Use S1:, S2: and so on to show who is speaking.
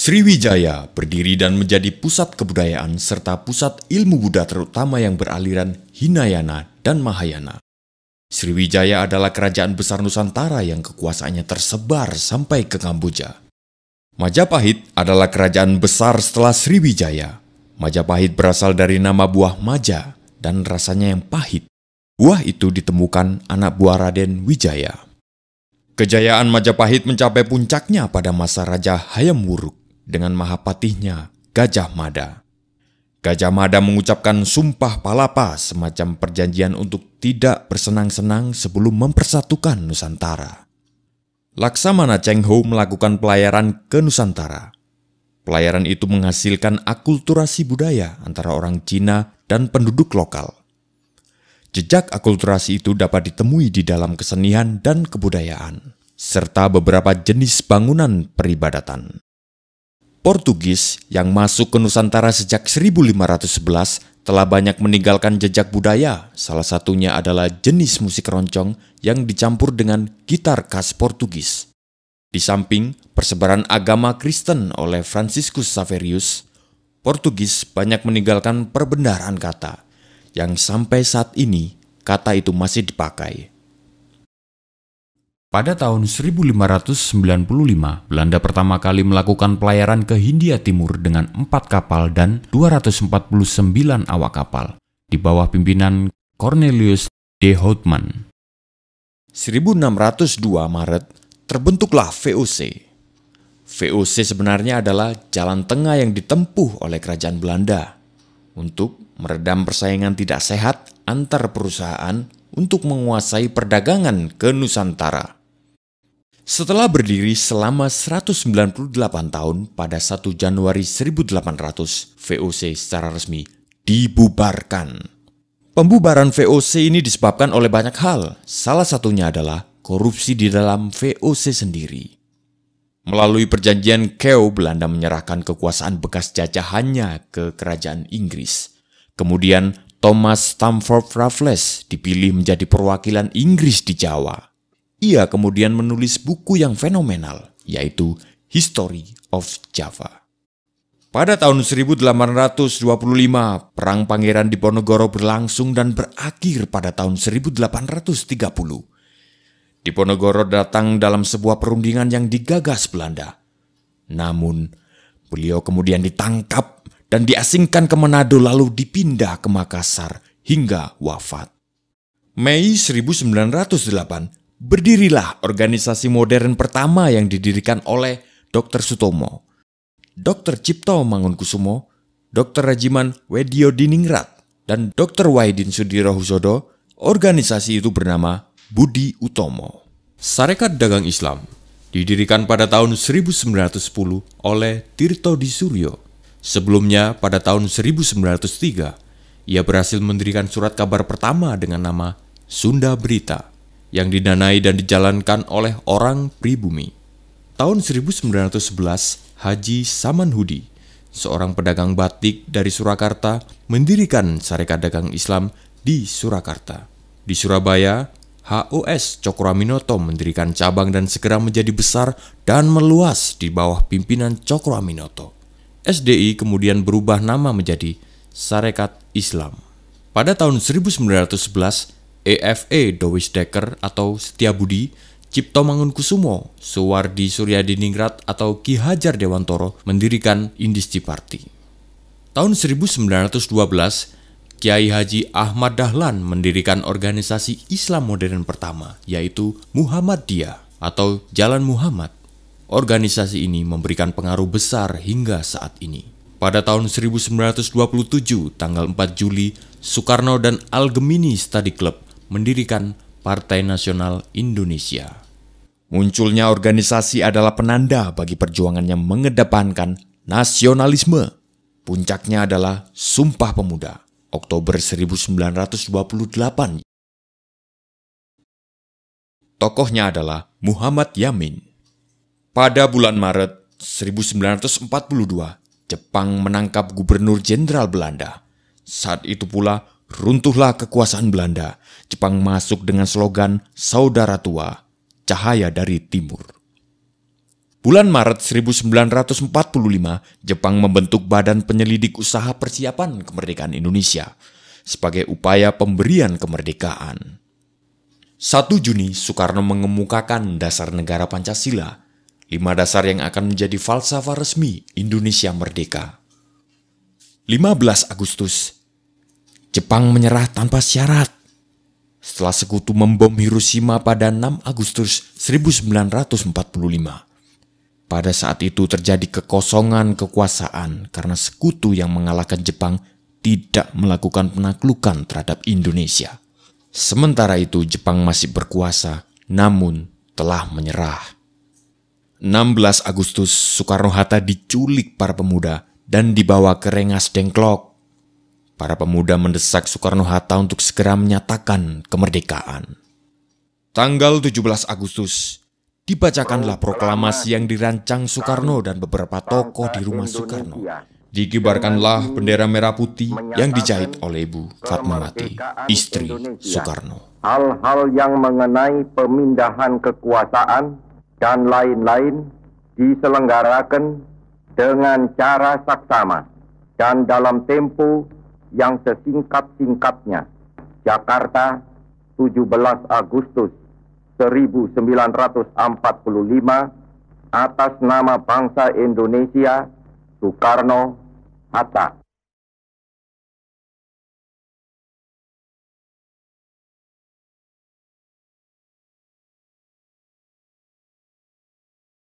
S1: Sriwijaya berdiri dan menjadi pusat kebudayaan serta pusat ilmu Buddha terutama yang beraliran Hinayana dan Mahayana. Sriwijaya adalah kerajaan besar Nusantara yang kekuasaannya tersebar sampai ke Kamboja. Majapahit adalah kerajaan besar setelah Sriwijaya. Majapahit berasal dari nama buah maja dan rasanya yang pahit. Buah itu ditemukan anak buah Raden Wijaya. Kejayaan Majapahit mencapai puncaknya pada masa Raja Hayam Wuruk dengan mahapatihnya, Gajah Mada. Gajah Mada mengucapkan sumpah palapa semacam perjanjian untuk tidak bersenang-senang sebelum mempersatukan Nusantara. Laksamana Cheng Ho melakukan pelayaran ke Nusantara. Pelayaran itu menghasilkan akulturasi budaya antara orang Cina dan penduduk lokal. Jejak akulturasi itu dapat ditemui di dalam kesenian dan kebudayaan, serta beberapa jenis bangunan peribadatan. Portugis yang masuk ke Nusantara sejak 1511 telah banyak meninggalkan jejak budaya. Salah satunya adalah jenis musik roncong yang dicampur dengan gitar khas Portugis. Di samping persebaran agama Kristen oleh Franciscus Saverius, Portugis banyak meninggalkan perbendaharaan kata yang sampai saat ini kata itu masih dipakai. Pada tahun 1595, Belanda pertama kali melakukan pelayaran ke Hindia Timur dengan empat kapal dan 249 awak kapal di bawah pimpinan Cornelius de Houtman. 1602 Maret terbentuklah VOC. VOC sebenarnya adalah jalan tengah yang ditempuh oleh kerajaan Belanda untuk meredam persaingan tidak sehat antar perusahaan untuk menguasai perdagangan ke Nusantara. Setelah berdiri selama 198 tahun pada 1 Januari 1800, VOC secara resmi dibubarkan. Pembubaran VOC ini disebabkan oleh banyak hal, salah satunya adalah korupsi di dalam VOC sendiri. Melalui perjanjian Keo, Belanda menyerahkan kekuasaan bekas jajahannya ke kerajaan Inggris. Kemudian Thomas Stamford Raffles dipilih menjadi perwakilan Inggris di Jawa. Ia kemudian menulis buku yang fenomenal, yaitu History of Java. Pada tahun 1825, Perang Pangeran Diponegoro berlangsung dan berakhir pada tahun 1830. Diponegoro datang dalam sebuah perundingan yang digagas Belanda. Namun, beliau kemudian ditangkap dan diasingkan ke Manado lalu dipindah ke Makassar hingga wafat. Mei 1908, Berdirilah organisasi modern pertama yang didirikan oleh Dr. Sutomo, Dr. Cipto Mangunkusumo, Dr. Rajiman Wedio Diningrat, dan Dr. Waidin Sudiro Husodo, organisasi itu bernama Budi Utomo. Sarekat Dagang Islam didirikan pada tahun 1910 oleh Tirto di Suryo. Sebelumnya, pada tahun 1903, ia berhasil mendirikan surat kabar pertama dengan nama Sunda Berita yang didanai dan dijalankan oleh orang pribumi. Tahun 1911, Haji Saman Hudi, seorang pedagang batik dari Surakarta, mendirikan Sarekat Dagang Islam di Surakarta. Di Surabaya, HOS Cokroaminoto mendirikan cabang dan segera menjadi besar dan meluas di bawah pimpinan Cokroaminoto. SDI kemudian berubah nama menjadi Sarekat Islam. Pada tahun 1911, EFE Dowis Decker atau Setiabudi, Cipto Mangunkusumo, Suwardi Suryadiningrat atau Ki Hajar Dewantoro mendirikan Indisci Party. Tahun 1912, Kiai Haji Ahmad Dahlan mendirikan organisasi Islam modern pertama, yaitu Muhammadiyah atau Jalan Muhammad. Organisasi ini memberikan pengaruh besar hingga saat ini. Pada tahun 1927, tanggal 4 Juli, Soekarno dan Algemini Study Club mendirikan Partai Nasional Indonesia. Munculnya organisasi adalah penanda bagi perjuangan yang mengedepankan nasionalisme. Puncaknya adalah Sumpah Pemuda, Oktober 1928. Tokohnya adalah Muhammad Yamin. Pada bulan Maret 1942, Jepang menangkap Gubernur Jenderal Belanda. Saat itu pula Runtuhlah kekuasaan Belanda. Jepang masuk dengan slogan Saudara Tua, Cahaya dari Timur. Bulan Maret 1945, Jepang membentuk Badan Penyelidik Usaha Persiapan Kemerdekaan Indonesia sebagai upaya pemberian kemerdekaan. 1 Juni, Soekarno mengemukakan dasar negara Pancasila, lima dasar yang akan menjadi falsafah resmi Indonesia Merdeka. 15 Agustus, Jepang menyerah tanpa syarat. Setelah sekutu membom Hiroshima pada 6 Agustus 1945. Pada saat itu terjadi kekosongan kekuasaan karena sekutu yang mengalahkan Jepang tidak melakukan penaklukan terhadap Indonesia. Sementara itu Jepang masih berkuasa namun telah menyerah. 16 Agustus Soekarno-Hatta diculik para pemuda dan dibawa ke Rengas Dengklok para pemuda mendesak Soekarno-Hatta untuk segera menyatakan kemerdekaan. Tanggal 17 Agustus, dibacakanlah proklamasi yang dirancang Soekarno dan beberapa tokoh di rumah Soekarno. Digibarkanlah bendera merah putih yang dijahit oleh Ibu Fatmawati, istri Soekarno. Hal-hal yang mengenai pemindahan kekuasaan dan lain-lain diselenggarakan dengan cara saksama dan dalam tempo yang sesingkat-singkatnya. Jakarta, 17 Agustus 1945 atas nama bangsa Indonesia, Soekarno, Hatta.